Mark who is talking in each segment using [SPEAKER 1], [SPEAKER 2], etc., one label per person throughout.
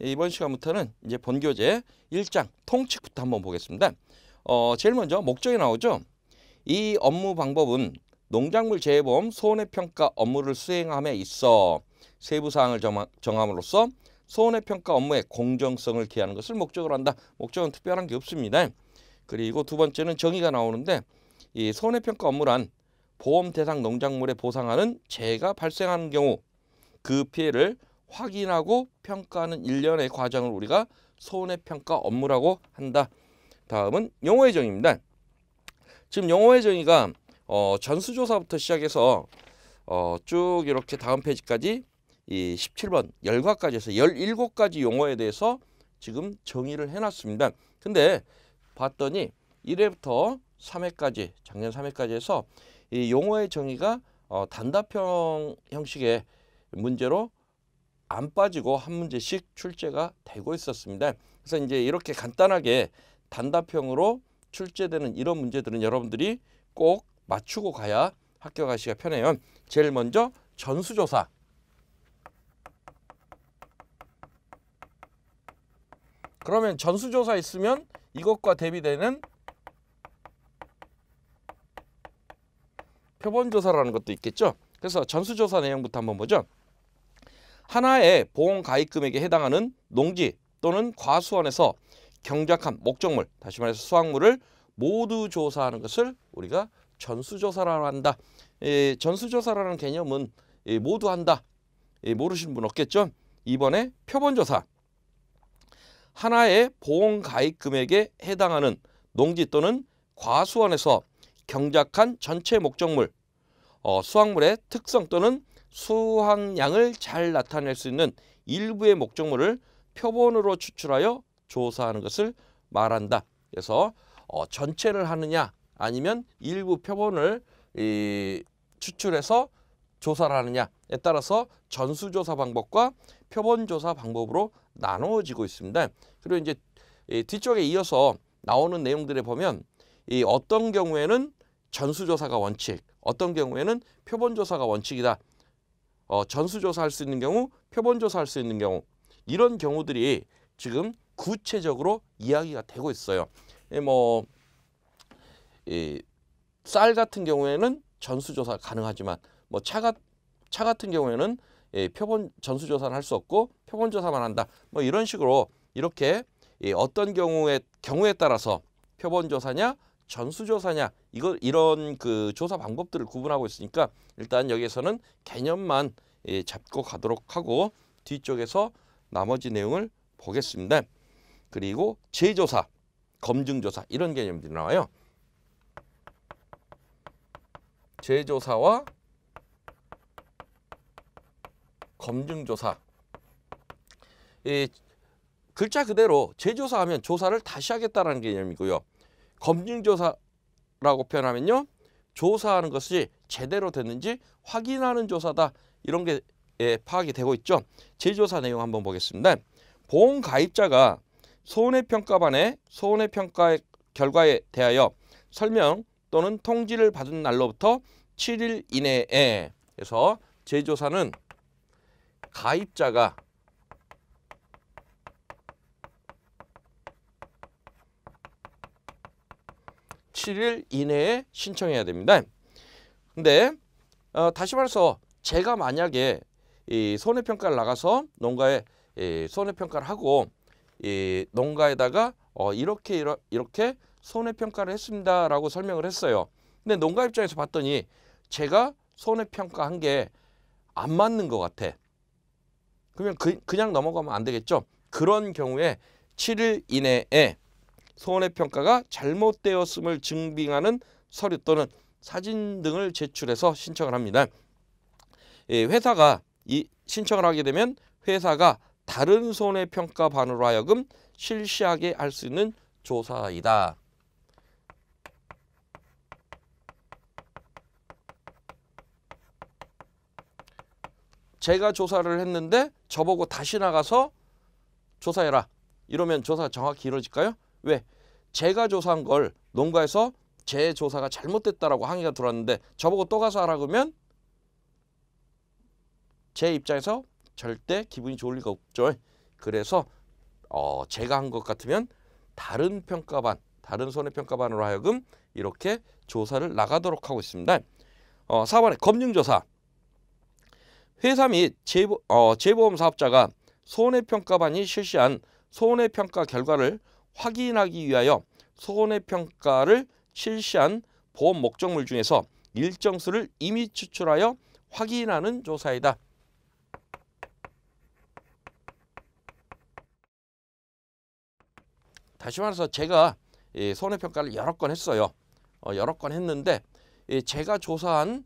[SPEAKER 1] 이번 시간부터는 이제 본교재 1장 통칙부터 한번 보겠습니다. 어, 제일 먼저 목적이 나오죠. 이 업무 방법은 농작물 재해보험 손해평가 업무를 수행함에 있어 세부사항을 정함으로써 손해평가 업무의 공정성을 기하는 것을 목적으로 한다. 목적은 특별한 게 없습니다. 그리고 두 번째는 정의가 나오는데 이 손해평가 업무란 보험 대상 농작물에 보상하는 재해가 발생하는 경우 그 피해를 확인하고 평가하는 일련의 과정을 우리가 손해평가 업무라고 한다. 다음은 용어의 정의입니다. 지금 용어의 정의가 어, 전수조사부터 시작해서 어, 쭉 이렇게 다음 페이지까지 이 17번 열과까지 해서 17가지 용어에 대해서 지금 정의를 해놨습니다. 근데 봤더니 1회부터 3회까지 작년 3회까지 해서 이 용어의 정의가 어, 단답형 형식의 문제로 안 빠지고 한 문제씩 출제가 되고 있었습니다. 그래서 이제 이렇게 간단하게 단답형으로 출제되는 이런 문제들은 여러분들이 꼭 맞추고 가야 학교 가시가 편해요. 제일 먼저 전수조사. 그러면 전수조사 있으면 이것과 대비되는 표본조사라는 것도 있겠죠. 그래서 전수조사 내용부터 한번 보죠. 하나의 보험 가입금액에 해당하는 농지 또는 과수원에서 경작한 목적물, 다시 말해서 수확물을 모두 조사하는 것을 우리가 전수조사라고 한다. 에, 예, 전수조사라는 개념은 예, 모두 한다. 예, 모르시는 분 없겠죠? 이번에 표본조사. 하나의 보험 가입 금액에 해당하는 농지 또는 과수원에서 경작한 전체 목적물, 어, 수확물의 특성 또는 수확량을 잘 나타낼 수 있는 일부의 목적물을 표본으로 추출하여 조사하는 것을 말한다. 그래서 어, 전체를 하느냐 아니면 일부 표본을 이, 추출해서 조사를 하느냐에 따라서 전수조사 방법과 표본조사 방법으로 나누어지고 있습니다. 그리고 이제 이 뒤쪽에 이어서 나오는 내용들에 보면 이 어떤 경우에는 전수조사가 원칙, 어떤 경우에는 표본조사가 원칙이다. 어, 전수조사할 수 있는 경우, 표본조사할 수 있는 경우 이런 경우들이 지금 구체적으로 이야기가 되고 있어요. 예, 뭐, 이, 쌀 같은 경우에는 전수조사 가능하지만 뭐차가차 같은 경우에는 예, 표본 전수조사를할 수 없고 표본조사만 한다. 뭐 이런 식으로 이렇게 예, 어떤 경우에 경우에 따라서 표본조사냐 전수조사냐 이거 이런 그 조사 방법들을 구분하고 있으니까 일단 여기에서는 개념만 예, 잡고 가도록 하고 뒤쪽에서 나머지 내용을 보겠습니다. 그리고 재조사, 검증조사 이런 개념들이 나와요. 재조사와 검증조사 예, 글자 그대로 재조사하면 조사를 다시 하겠다는 개념이고요. 검증조사라고 표현하면요. 조사하는 것이 제대로 됐는지 확인하는 조사다. 이런 게 예, 파악이 되고 있죠. 제조사 내용 한번 보겠습니다. 보험 가입자가 손해평가반에 손해평가 결과에 대하여 설명 또는 통지를 받은 날로부터 7일 이내에 그서 제조사는 가입자가 7일 이내에 신청해야 됩니다. 근데 어, 다시 말해서 제가 만약에 이 손해평가를 나가서 농가에 이 손해평가를 하고 이 농가에다가 어, 이렇게 이러, 이렇게 손해평가를 했습니다라고 설명을 했어요. 근데 농가 입장에서 봤더니 제가 손해평가한 게 안 맞는 것 같아. 그러면 그, 그냥 넘어가면 안 되겠죠. 그런 경우에 7일 이내에 소원의 평가가 잘못되었음을 증빙하는 서류 또는 사진 등을 제출해서 신청을 합니다. 예, 회사가 이 신청을 하게 되면 회사가 다른 손해 평가반으로 하여금 실시하게 할 수 있는 조사이다. 제가 조사를 했는데 저보고 다시 나가서 조사해라. 이러면 조사 가 정확히 이루어질까요? 왜? 제가 조사한 걸 농가에서 제 조사가 잘못됐다라고 항의가 들어왔는데 저보고 또 가서 하라 그러면 제 입장에서 절대 기분이 좋을 리가 없죠. 그래서 어, 제가 한 것 같으면 다른 평가반, 다른 손해평가반으로 하여금 이렇게 조사를 나가도록 하고 있습니다. 어, 4번에 검증조사. 회사 및 재보, 어, 재보험 사업자가 손해평가반이 실시한 손해평가 결과를 확인하기 위하여 손해평가를 실시한 보험 목적물 중에서 일정 수를 이미 추출하여 확인하는 조사이다. 다시 말해서 제가 손해평가를 예, 여러 건 했어요. 어, 여러 건 했는데 예, 제가 조사한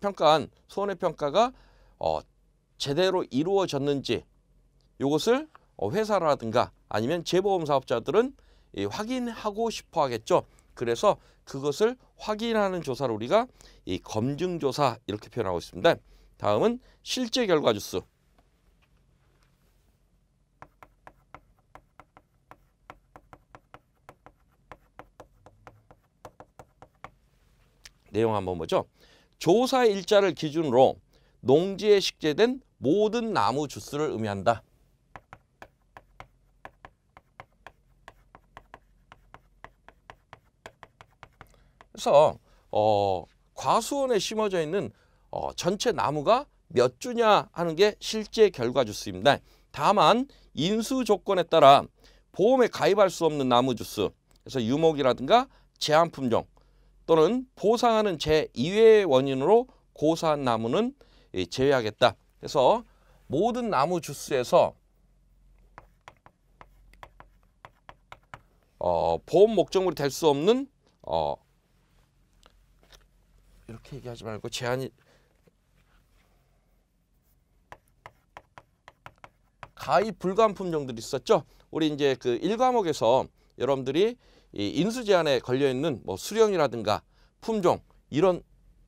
[SPEAKER 1] 평가한 손해평가가 어, 제대로 이루어졌는지 이것을 어, 회사라든가 아니면 재보험 사업자들은 이 확인하고 싶어 하겠죠. 그래서 그것을 확인하는 조사를 우리가 이 검증조사 이렇게 표현하고 있습니다. 다음은 실제 결과 주스 내용 한번 보죠. 조사 일자를 기준으로 농지에 식재된 모든 나무 주스를 의미한다. 그래서 어, 과수원에 심어져 있는 어, 전체 나무가 몇 주냐 하는 게 실제 결과 주스입니다. 다만 인수 조건에 따라 보험에 가입할 수 없는 나무 주스 그래서 유목이라든가 제한품종 또는 보상하는 제2의 원인으로 고사한 나무는 예, 제외하겠다. 그래서 모든 나무 주스에서 어, 보험 목적으로 될수 없는 어, 이렇게 얘기하지 말고 제한이 가입 불가한 품종들이 있었죠. 우리 이제 그 1과목에서 여러분들이 이 인수 제한에 걸려 있는 뭐 수령이라든가 품종 이런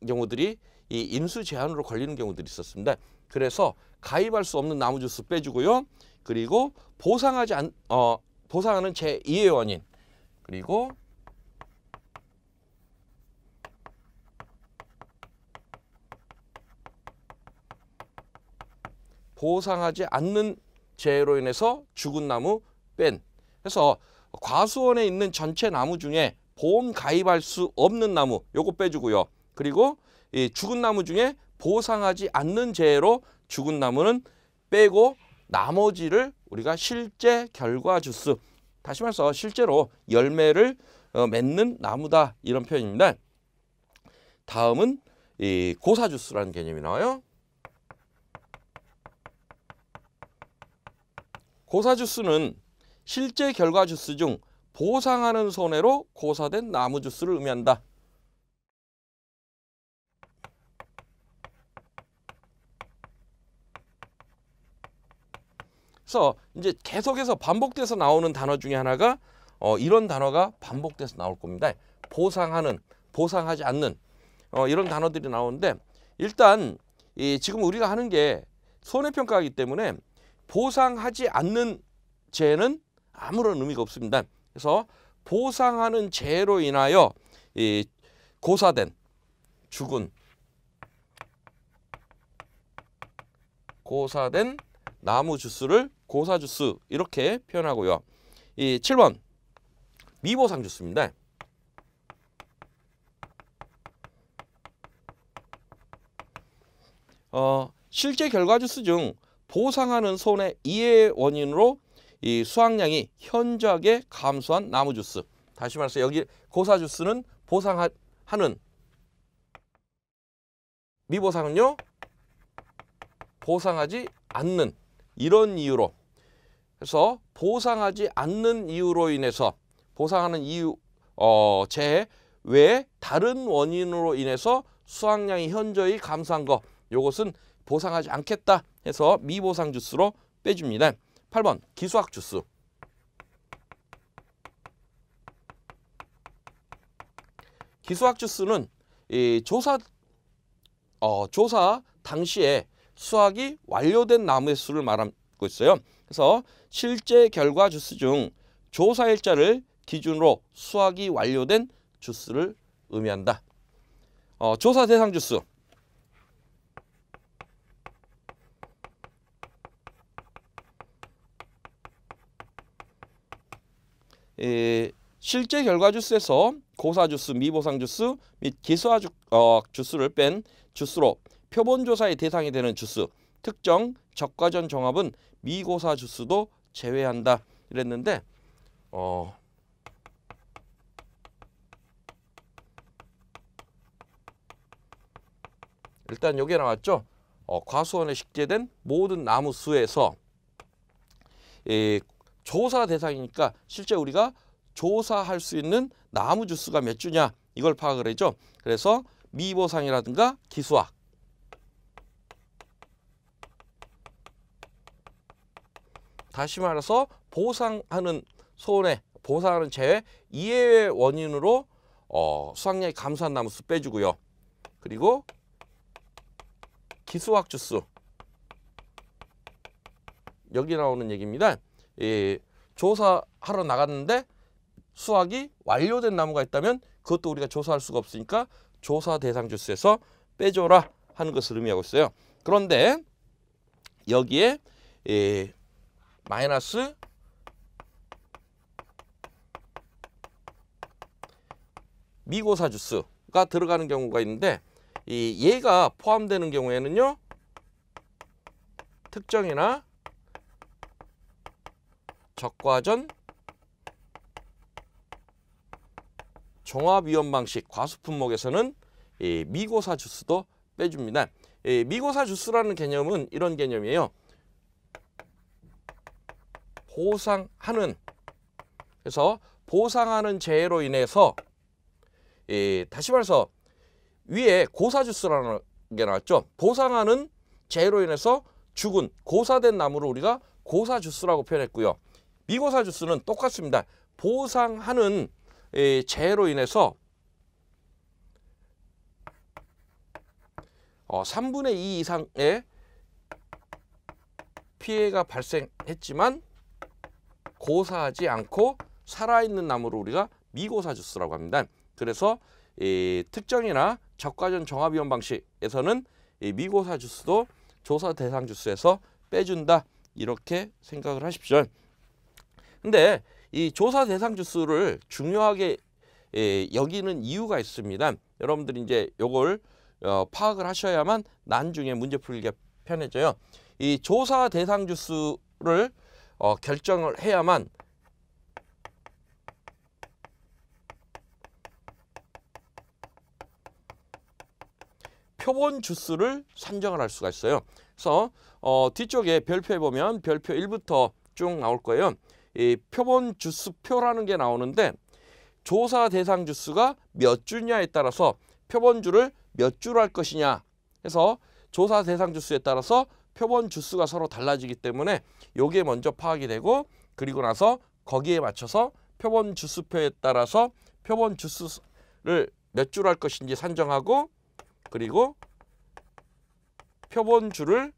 [SPEAKER 1] 경우들이 이 인수 제한으로 걸리는 경우들이 있었습니다. 그래서 가입할 수 없는 나무 주스 빼주고요. 그리고 보상하지 않, 어, 보상하는 제2의 원인 그리고 보상하지 않는 재해로 인해서 죽은 나무 뺀 그래서 과수원에 있는 전체 나무 중에 보험 가입할 수 없는 나무 요거 빼주고요. 그리고 이 죽은 나무 중에 보상하지 않는 재해로 죽은 나무는 빼고 나머지를 우리가 실제 결과 주스 다시 말해서 실제로 열매를 어, 맺는 나무다 이런 표현입니다. 다음은 이 고사 주스라는 개념이 나와요. 고사 주스는 실제 결과 주스 중 보상하는 손해로 고사된 나무 주스를 의미한다. 그래서 이제 계속해서 반복돼서 나오는 단어 중에 하나가 어, 이런 단어가 반복돼서 나올 겁니다. 보상하는, 보상하지 않는 어, 이런 단어들이 나오는데 일단 이, 지금 우리가 하는 게 손해평가이기 때문에 보상하지 않는 죄는 아무런 의미가 없습니다. 그래서 보상하는 죄로 인하여 이 고사된 죽은 고사된 나무 주스를 고사 주스 이렇게 표현하고요. 이 7번 미보상 주스입니다. 어, 실제 결과 주스 중 보상하는 손해 이해의 원인으로 이 수확량이 현저하게 감소한 나무 주스. 다시 말해서 여기 고사 주스는 보상하는 미보상은요 보상하지 않는 이런 이유로 그래서 보상하지 않는 이유로 인해서 보상하는 이유 어, 제외 다른 원인으로 인해서 수확량이 현저히 감소한 거 요것은 보상하지 않겠다 해서 미보상 주스로 빼줍니다. 8번 기수학 주스 기수학 주스는 이 조사 어, 조사 당시에 수학이 완료된 나무의 수를 말하고 있어요. 그래서 실제 결과 주스 중 조사일자를 기준으로 수학이 완료된 주스를 의미한다. 어, 조사 대상 주스 에, 예, 실제 결과 주스에서 고사 주스, 미보상 주스 및 기수화 주, 어, 주스를 뺀 주스로 표본 조사의 대상이 되는 주스 특정 적과전 종합은 미고사 주스도 제외한다 이랬는데 어 일단 여기에 나왔죠. 어, 과수원에 식재된 모든 나무 수에서 예, 조사 대상이니까 실제 우리가 조사할 수 있는 나무 주수가 몇 주냐 이걸 파악을 해죠. 그래서 미보상이라든가 기수학 다시 말해서 보상하는 손해 보상하는 제외 이해의 원인으로 어, 수확량이 감소한 나무 수 빼주고요. 그리고 기수학 주수 여기 나오는 얘기입니다. 예, 조사하러 나갔는데 수확이 완료된 나무가 있다면 그것도 우리가 조사할 수가 없으니까 조사 대상 주스에서 빼줘라 하는 것을 의미하고 있어요. 그런데 여기에 예, 마이너스 미고사 주스가 들어가는 경우가 있는데 이 얘가 포함되는 경우에는요 특정이나 적과전 종합위험 방식 과수 품목에서는 미고사 주스도 빼줍니다. 미고사 주스라는 개념은 이런 개념이에요. 보상하는 그래서 보상하는 재해로 인해서 다시 말해서 위에 고사 주스라는 게 나왔죠. 보상하는 재해로 인해서 죽은 고사된 나무를 우리가 고사 주스라고 표현했고요. 미고사 주스는 똑같습니다. 보상하는 에, 재해로 인해서 어, 3분의 2 이상의 피해가 발생했지만 고사하지 않고 살아있는 나무를 우리가 미고사 주스라고 합니다. 그래서 이 특정이나 저가전 정합위험 방식에서는 이 미고사 주스도 조사 대상 주스에서 빼준다 이렇게 생각을 하십시오. 근데 이 조사 대상 주수를 중요하게 예, 여기는 이유가 있습니다. 여러분들이 이제 요걸 어, 파악을 하셔야만 난중에 문제 풀기가 편해져요. 이 조사 대상 주수를 어, 결정을 해야만 표본 주수를 산정을 할 수가 있어요. 그래서 어, 뒤쪽에 별표에 보면 별표 일부터쭉 나올 거예요. 이 표본 주수표라는 게 나오는데 조사 대상 주수가 몇 주냐에 따라서 표본 주를 몇 주로 할 것이냐 해서 조사 대상 주수에 따라서 표본 주수가 서로 달라지기 때문에 요게 먼저 파악이 되고 그리고 나서 거기에 맞춰서 표본 주수표에 따라서 표본 주수를 몇 주로 할 것인지 산정하고 그리고 표본 주를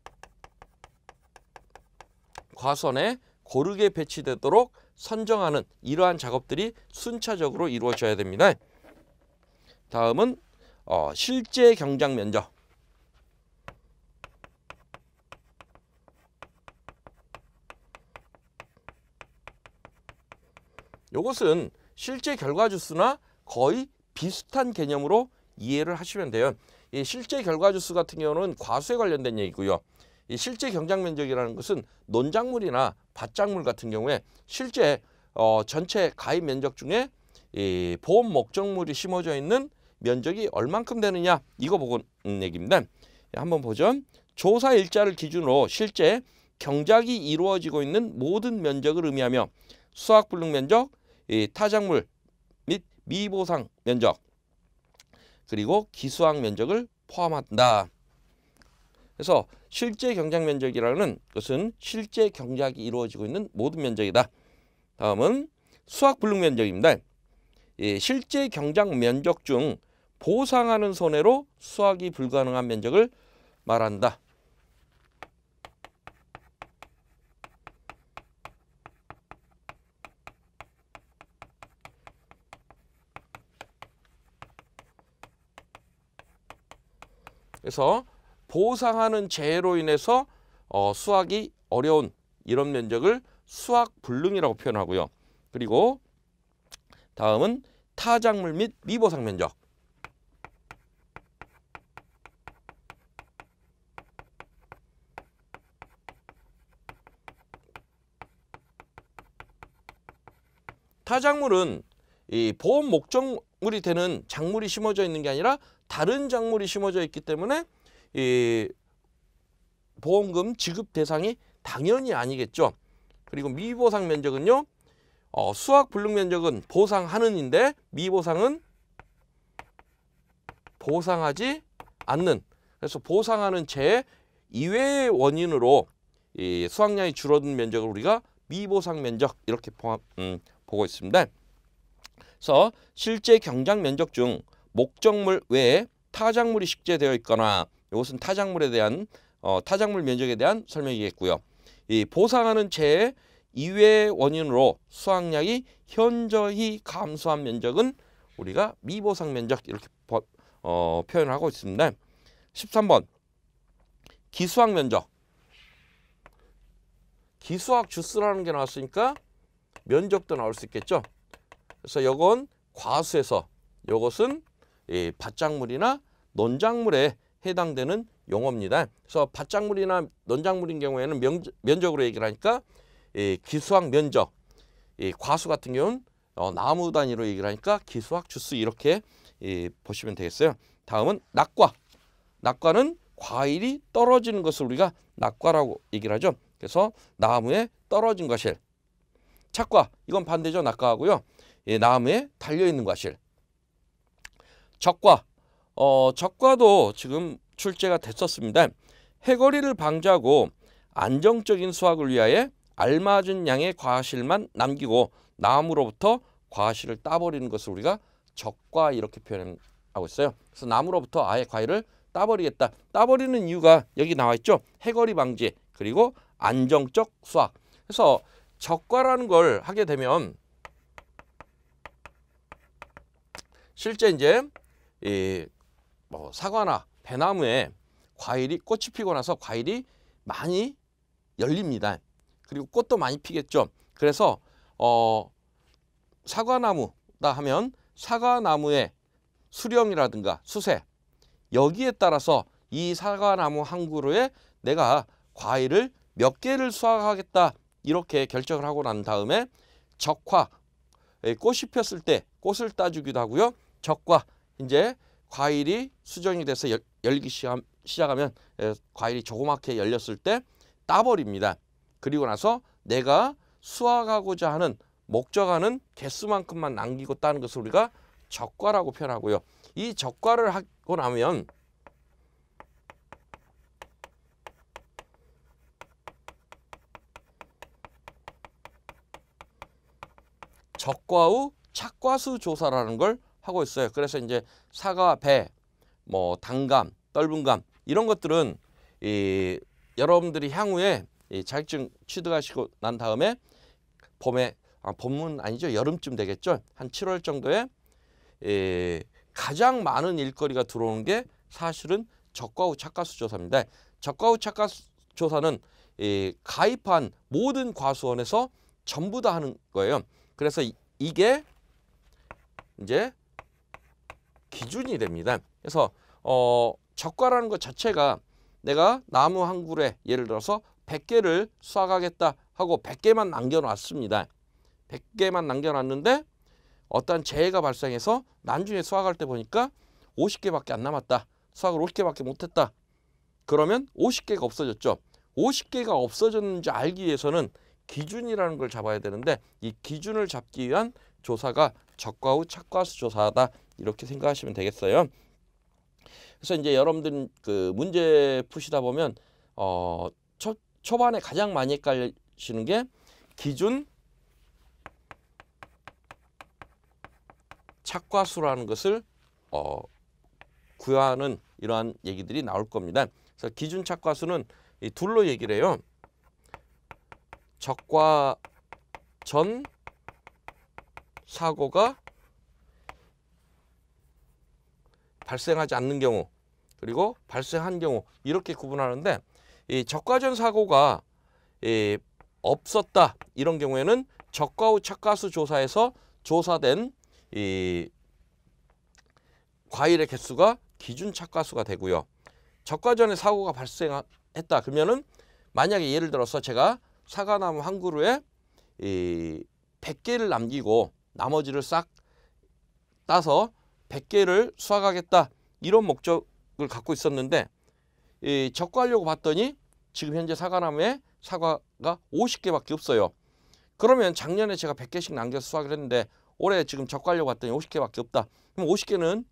[SPEAKER 1] 과선에 고르게 배치되도록 선정하는 이러한 작업들이 순차적으로 이루어져야 됩니다. 다음은 어, 실제 경장 면적 이것은 실제 결과주수나 거의 비슷한 개념으로 이해를 하시면 돼요. 실제 결과주수 같은 경우는 과수에 관련된 얘기고요. 이 실제 경작 면적이라는 것은 논작물이나 밭작물 같은 경우에 실제 어, 전체 가입 면적 중에 이 보험 목적물이 심어져 있는 면적이 얼만큼 되느냐 이거 보고 음, 얘기입니다. 예, 한번 보죠. 조사 일자를 기준으로 실제 경작이 이루어지고 있는 모든 면적을 의미하며 수학 불능 면적, 이 타작물 및 미보상 면적 그리고 기수학 면적을 포함한다. 그래서 실제 경작 면적이라는 것은 실제 경작이 이루어지고 있는 모든 면적이다. 다음은 수학 불능 면적입니다. 예, 실제 경작 면적 중 보상하는 손해로 수학이 불가능한 면적을 말한다. 그래서 보상하는 재해로 인해서 어, 수학이 어려운 이런 면적을 수학 불능이라고 표현하고요. 그리고 다음은 타작물 및 미보상 면적. 타작물은 이 보험 목적물이 되는 작물이 심어져 있는 게 아니라 다른 작물이 심어져 있기 때문에 이 보험금 지급 대상이 당연히 아니겠죠. 그리고 미보상 면적은요. 어, 수학 불능 면적은 보상하는인데 미보상은 보상하지 않는 그래서 보상하는 채 이외의 원인으로 이수학량이 줄어든 면적을 우리가 미보상 면적 이렇게 포함, 음, 보고 있습니다. 그래서 실제 경작 면적 중 목적물 외에 타작물이 식재되어 있거나 이것은 타작물에 대한 어, 타작물 면적에 대한 설명이겠고요. 이 보상하는 채 이외의 원인으로 수확량이 현저히 감소한 면적은 우리가 미보상 면적 이렇게 어, 표현 하고 있습니다. 13번 기수학 면적 기수학 주스라는 게 나왔으니까 면적도 나올 수 있겠죠. 그래서 이건 과수에서 이것은 이 밭작물이나 논작물에 해당되는 용어입니다. 그래서 바짝물이나 논작물인 경우에는 면, 적으로 얘기를 하니까 예, 기수학 면적, 예, 과수 같은 경우는 어, 나무 단위로 얘기를 하니까 기수학 주스 이렇게 예, 보시면 되겠어요. 다음은 낙과. 낙과는 과일이 떨어지는 것을 우리가 낙과라고 얘기를 하죠. 그래서 나무에 떨어진 과실. 착과 이건 반대죠. 낙과하고요. 예, 나무에 달려 있는 과실. 적과 어, 적과도 지금 출제가 됐었습니다. 해거리를 방지하고 안정적인 수확을 위하여 알맞은 양의 과실만 남기고 나무로부터 과실을 따버리는 것을 우리가 적과 이렇게 표현하고 있어요. 그래서 나무로부터 아예 과일을 따버리겠다. 따버리는 이유가 여기 나와 있죠. 해거리 방지 그리고 안정적 수확. 그래서 적과라는 걸 하게 되면 실제 이제 이뭐 사과나 배나무에 과일이 꽃이 피고 나서 과일이 많이 열립니다. 그리고 꽃도 많이 피겠죠. 그래서 어 사과나무다 하면 사과나무의 수령이라든가 수세 여기에 따라서 이 사과나무 한 그루에 내가 과일을 몇 개를 수확하겠다 이렇게 결정을 하고 난 다음에 적화 예, 꽃이 폈을 때 꽃을 따주기도 하고요. 적과 이제 과일이 수정이 돼서 열, 열기 시작하면 예, 과일이 조그맣게 열렸을 때 따버립니다. 그리고 나서 내가 수확하고자 하는 목적하는 개수만큼만 남기고 따는 것을 우리가 적과라고 표현하고요. 이 적과를 하고 나면 적과 후 착과수 조사라는 걸 하고 있어요. 그래서 이제 사과, 배, 뭐당감 떫은감 이런 것들은 이 여러분들이 향후에 이 자격증 취득하시고 난 다음에 봄에 아, 봄은 아니죠 여름쯤 되겠죠 한 7월 정도에 이 가장 많은 일거리가 들어오는 게 사실은 저가 후 착가수 조사입니다. 저가 후 착가수 조사는 이 가입한 모든 과수원에서 전부 다 하는 거예요. 그래서 이, 이게 이제 기준이 됩니다. 그래서 어, 적과라는 것 자체가 내가 나무 한굴에 예를 들어서 100개를 수확하겠다 하고 100개만 남겨놨습니다. 100개만 남겨놨는데 어떠한 재해가 발생해서 난중에 수확할 때 보니까 50개밖에 안 남았다. 수확을 50개밖에 못했다. 그러면 50개가 없어졌죠. 50개가 없어졌는지 알기 위해서는 기준이라는 걸 잡아야 되는데 이 기준을 잡기 위한 조사가 적과 후 착과수 조사다 이렇게 생각하시면 되겠어요. 그래서 이제 여러분들 그 문제 푸시다 보면 어 초, 초반에 가장 많이 헷갈리시는 게 기준 착과수라는 것을 어 구하는 이러한 얘기들이 나올 겁니다. 그래서 기준 착과수는 이 둘로 얘기를 해요. 적과 전 사고가 발생하지 않는 경우 그리고 발생한 경우 이렇게 구분하는데 이적과전 사고가 이 없었다 이런 경우에는 적과 후 착가수 조사에서 조사된 이 과일의 개수가 기준 착가수가 되고요. 적과 전에 사고가 발생했다 그러면은 만약에 예를 들어서 제가 사과나무 한 그루에 이 100개를 남기고 나머지를 싹 따서 100개를 수확하겠다 이런 목적을 갖고 있었는데 이, 적과하려고 봤더니 지금 현재 사과나무에 사과가 50개밖에 없어요. 그러면 작년에 제가 100개씩 남겨서 수확을 했는데 올해 지금 적과하려고 봤더니 50개밖에 없다. 그럼 50개는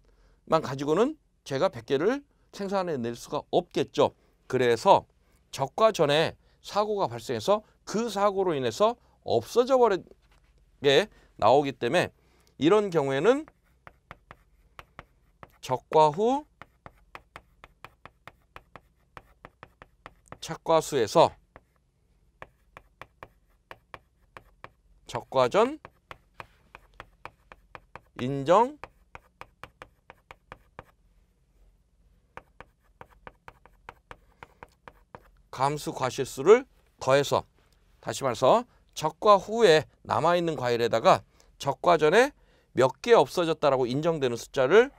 [SPEAKER 1] 만 가지고는 제가 100개를 생산해낼 수가 없겠죠. 그래서 적과 전에 사고가 발생해서 그 사고로 인해서 없어져 버리게 나오기 때문에 이런 경우에는 적과 후 착과수에서 적과전 인정 감수 과실수를 더해서 다시 말해서 적과 후에 남아있는 과일에다가 적과 전에 몇 개 없어졌다라고 인정되는 숫자를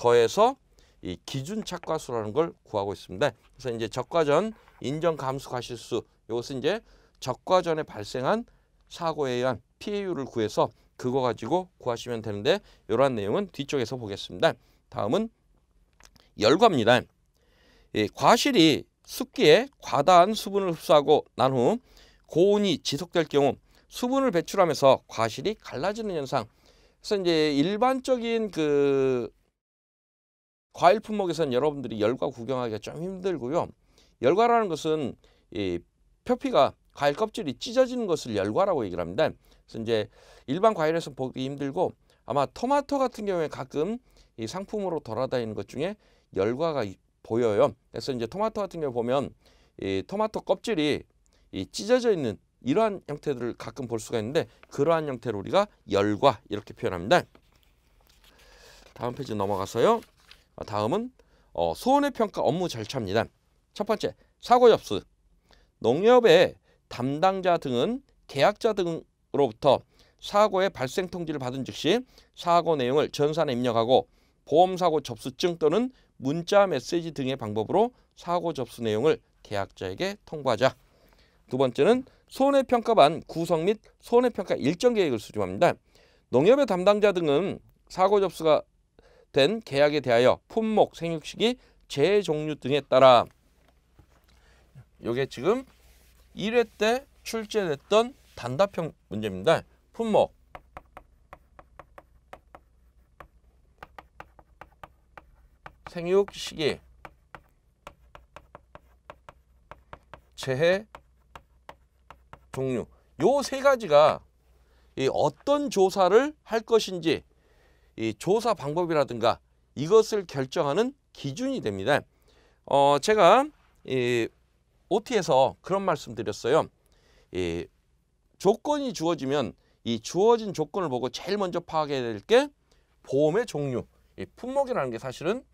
[SPEAKER 1] 더해서 이 기준 착과수라는 걸 구하고 있습니다. 그래서 이제 적과전 인정 감수 과실수 이것은 이제 적과전에 발생한 사고에 의한 피해율을 구해서 그거 가지고 구하시면 되는데 이러한 내용은 뒤쪽에서 보겠습니다. 다음은 열과입니다. 이 예, 과실이 습기에 과다한 수분을 흡수하고 난 후 고온이 지속될 경우 수분을 배출하면서 과실이 갈라지는 현상. 그래서 이제 일반적인 그 과일 품목에서는 여러분들이 열과 구경하기가 좀 힘들고요. 열과라는 것은 이 표피가 과일 껍질이 찢어지는 것을 열과라고 얘기를 합니다. 그래서 이제 일반 과일에서 보기 힘들고 아마 토마토 같은 경우에 가끔 이 상품으로 돌아다니는 것 중에 열과가 보여요. 그래서 이제 토마토 같은 경우 보면 이 토마토 껍질이 이 찢어져 있는 이러한 형태들을 가끔 볼 수가 있는데 그러한 형태로 우리가 열과 이렇게 표현합니다. 다음 페이지 넘어가서요. 어, 다음은 어, 손해평가 업무 절차입니다. 첫 번째, 사고 접수. 농협의 담당자 등은 계약자 등으로부터 사고의 발생 통지를 받은 즉시 사고 내용을 전산에 입력하고 보험사고 접수증 또는 문자 메시지 등의 방법으로 사고 접수 내용을 계약자에게 통보하자. 두 번째는 손해평가반 구성 및 손해평가 일정 계획을 수립합니다. 농협의 담당자 등은 사고 접수가 된 계약에 대하여 품목, 생육 시기, 재해 종류 등에 따라 요게 지금 1회 때 출제됐던 단답형 문제입니다. 품목 생육 시기 재해 종류 요 세 가지가 어떤 조사를 할 것인지 이 조사 방법이라든가 이것을 결정하는 기준이 됩니다. 어, 제가 이 OT에서 그런 말씀 드렸어요. 이 조건이 주어지면 이 주어진 조건을 보고 제일 먼저 파악해야 될 게 보험의 종류, 이 품목이라는 게 사실은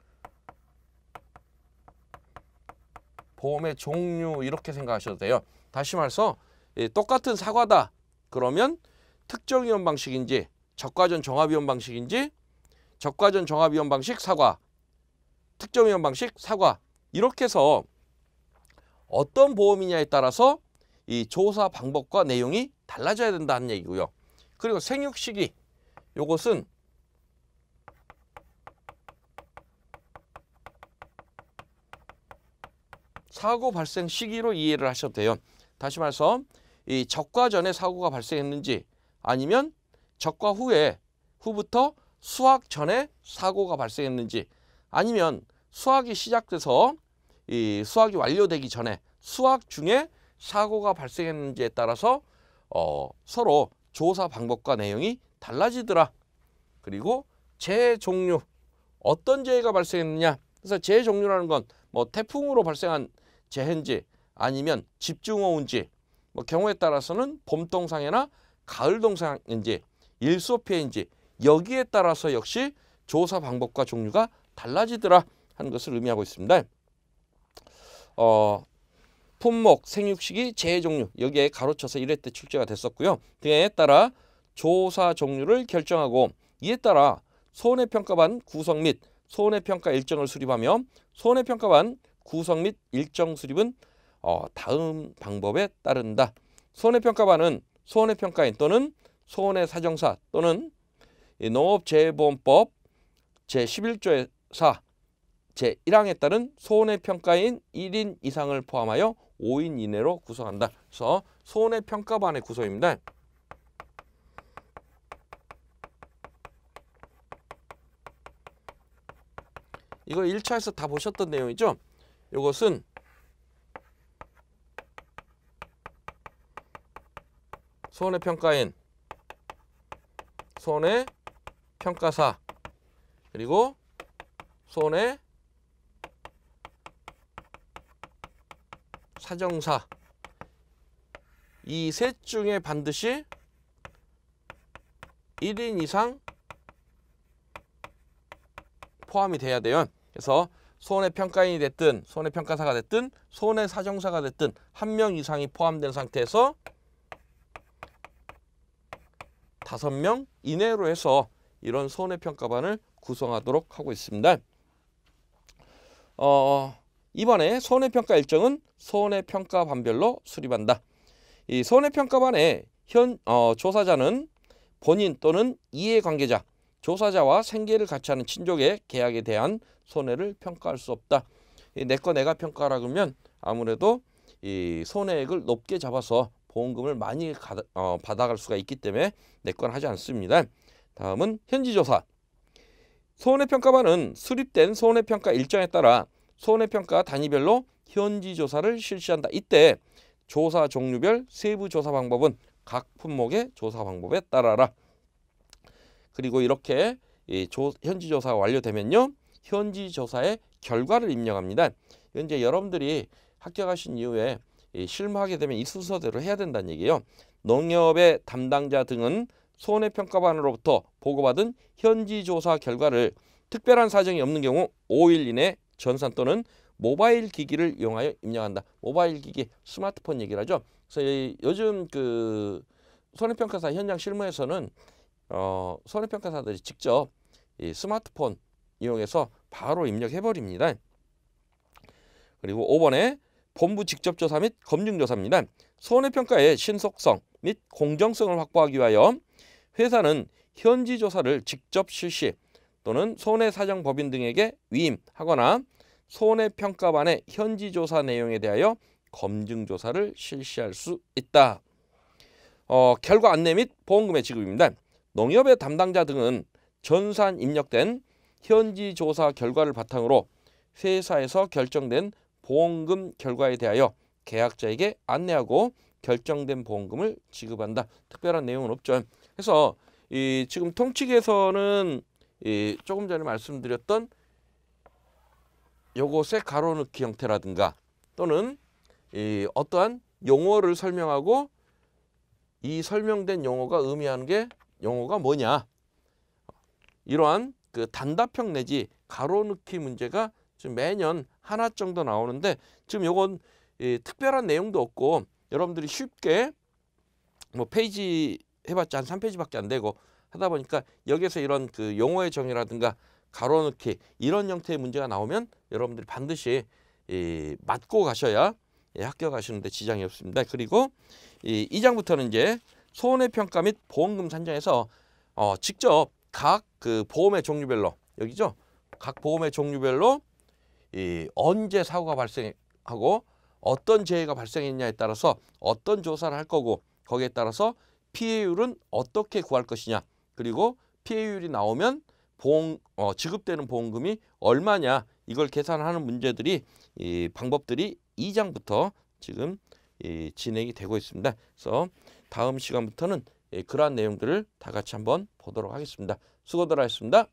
[SPEAKER 1] 보험의 종류 이렇게 생각하셔도 돼요. 다시 말해서 똑같은 사과다 그러면 특정 위험 방식인지 적과전 정합위원 방식인지 적과전 정합위원 방식 사과 특정위원 방식 사과 이렇게 해서 어떤 보험이냐에 따라서 이 조사 방법과 내용이 달라져야 된다는 얘기고요. 그리고 생육 시기 요것은 사고 발생 시기로 이해를 하셔도 돼요. 다시 말해서 이 적과 전에 사고가 발생했는지 아니면 적과 후에 후부터 수학 전에 사고가 발생했는지 아니면 수학이 시작돼서 이 수학이 완료되기 전에 수학 중에 사고가 발생했는지에 따라서 어, 서로 조사 방법과 내용이 달라지더라. 그리고 재해 종류 어떤 재해가 발생했느냐. 그래서 재해 종류라는 건 뭐 태풍으로 발생한 재해인지 아니면 집중호우인지 뭐 경우에 따라서는 봄 동상이나 가을 동상인지 일소피엔지 여기에 따라서 역시 조사 방법과 종류가 달라지더라 하는 것을 의미하고 있습니다. 어, 품목, 생육시기, 재해 종류 여기에 가로쳐서 1회 때 출제가 됐었고요. 등에 따라 조사 종류를 결정하고 이에 따라 손해평가반 구성 및 손해평가 일정을 수립하며 손해평가반 구성 및 일정 수립은 어, 다음 방법에 따른다. 손해평가반은 손해평가인 또는 소원의 사정사 또는 농업재해보험법 제11조의 4 제1항에 따른 소원의 평가인 1인 이상을 포함하여 5인 이내로 구성한다. 그래서 소원의 평가반의 구성입니다. 이거 1차에서 다 보셨던 내용이죠. 이것은 소원의 평가인 손해 평가사 그리고 손해 사정사 이 셋 중에 반드시 1인 이상 포함이 돼야 돼요. 그래서 손해평가인이 됐든 손해평가사가 됐든 손해사정사가 됐든 한 명 이상이 포함된 상태에서 다섯 명 이내로 해서 이런 손해평가반을 구성하도록 하고 있습니다. 어, 이번에 손해평가 일정은 손해평가반별로 수립한다. 이 손해평가반의 현 어, 조사자는 본인 또는 이해관계자, 조사자와 생계를 같이 하는 친족의 계약에 대한 손해를 평가할 수 없다. 내 거 내가 평가라 그러면 아무래도 이 손해액을 높게 잡아서 보험금을 많이 가다, 어, 받아갈 수가 있기 때문에 내권하지 않습니다. 다음은 현지조사. 손해평가반은 수립된 손해평가 일정에 따라 손해평가 단위별로 현지조사를 실시한다. 이때 조사 종류별 세부 조사 방법은 각 품목의 조사 방법에 따라라. 그리고 이렇게 조, 현지 조사가 완료되면요. 현지 조사의 결과를 입력합니다. 현재 여러분들이 합격하신 이후에 실무하게 되면 이 순서대로 해야 된다는 얘기예요. 농협의 담당자 등은 손해평가반으로부터 보고받은 현지 조사 결과를 특별한 사정이 없는 경우 5일 이내 전산 또는 모바일 기기를 이용하여 입력한다. 모바일 기기, 스마트폰 얘기를 하죠. 그래서 요즘 그 손해평가사 현장 실무에서는 어, 손해평가사들이 직접 이 스마트폰 이용해서 바로 입력해버립니다. 그리고 5번에 본부 직접 조사 및 검증 조사입니다. 손해평가의 신속성 및 공정성을 확보하기 위하여 회사는 현지 조사를 직접 실시 또는 손해사정법인 등에게 위임하거나 손해평가반의 현지 조사 내용에 대하여 검증 조사를 실시할 수 있다. 어, 결과 안내 및 보험금의 지급입니다. 농협의 담당자 등은 전산 입력된 현지 조사 결과를 바탕으로 회사에서 결정된 보험금 결과에 대하여 계약자에게 안내하고 결정된 보험금을 지급한다. 특별한 내용은 없죠. 그래서 이 지금 통칙에서는 이 조금 전에 말씀드렸던 요것의 가로넣기 형태라든가 또는 이 어떠한 용어를 설명하고 이 설명된 용어가 의미하는 게 용어가 뭐냐 이러한 그 단답형 내지 가로넣기 문제가 지금 매년 하나 정도 나오는데 지금 요건 예, 특별한 내용도 없고 여러분들이 쉽게 뭐 페이지 해봤자 한 삼페이지밖에안 되고 하다 보니까 여기에서 이런 그 용어의 정의라든가 가로놓기 이런 형태의 문제가 나오면 여러분들이 반드시 이 맞고 가셔야 예, 합격하시는데 지장이 없습니다. 그리고 이 2장부터는 이제 손해평가 및 보험금 산정에서 어, 직접 각 그 보험의 종류별로 여기죠. 각 보험의 종류별로 이 언제 사고가 발생하고 어떤 재해가 발생했냐에 따라서 어떤 조사를 할 거고 거기에 따라서 피해율은 어떻게 구할 것이냐 그리고 피해율이 나오면 보험, 어, 지급되는 보험금이 얼마냐 이걸 계산하는 문제들이 이 방법들이 이장부터 지금 이 진행이 되고 있습니다. 그래서 다음 시간부터는 예, 그러한 내용들을 다 같이 한번 보도록 하겠습니다. 수고들 하셨습니다.